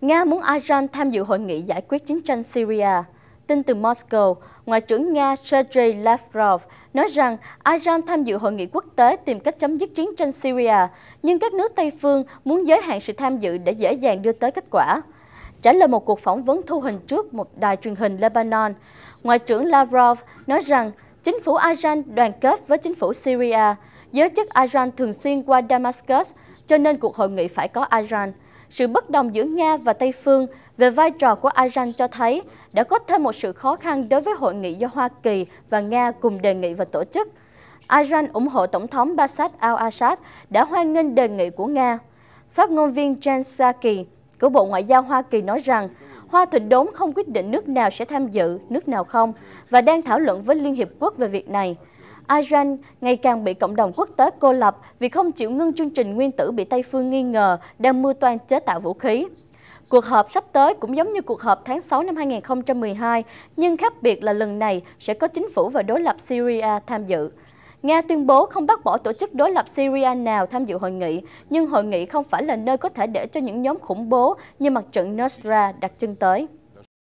Nga muốn Iran tham dự hội nghị giải quyết chiến tranh Syria. Tin từ Moscow, Ngoại trưởng Nga Sergei Lavrov nói rằng Iran tham dự hội nghị quốc tế tìm cách chấm dứt chiến tranh Syria, nhưng các nước Tây phương muốn giới hạn sự tham dự để dễ dàng đưa tới kết quả. Trả lời một cuộc phỏng vấn thu hình trước một đài truyền hình Lebanon, Ngoại trưởng Lavrov nói rằng chính phủ Iran đoàn kết với chính phủ Syria, giới chức Iran thường xuyên qua Damascus, cho nên cuộc hội nghị phải có Iran sự bất đồng giữa Nga và Tây Phương về vai trò của ASEAN cho thấy đã có thêm một sự khó khăn đối với hội nghị do Hoa Kỳ và Nga cùng đề nghị và tổ chức. ASEAN ủng hộ Tổng thống Bashar al-Assad đã hoan nghênh đề nghị của Nga. Phát ngôn viên Jen Psaki của Bộ Ngoại giao Hoa Kỳ nói rằng Hoa Thịnh Đốn không quyết định nước nào sẽ tham dự, nước nào không, và đang thảo luận với Liên Hiệp Quốc về việc này. Iran ngày càng bị cộng đồng quốc tế cô lập vì không chịu ngưng chương trình nguyên tử bị Tây phương nghi ngờ đang mưu toan chế tạo vũ khí. Cuộc họp sắp tới cũng giống như cuộc họp tháng 6 năm 2012, nhưng khác biệt là lần này sẽ có chính phủ và đối lập Syria tham dự. Nga tuyên bố không bác bỏ tổ chức đối lập Syria nào tham dự hội nghị, nhưng hội nghị không phải là nơi có thể để cho những nhóm khủng bố như mặt trận Nusra đặt chân tới.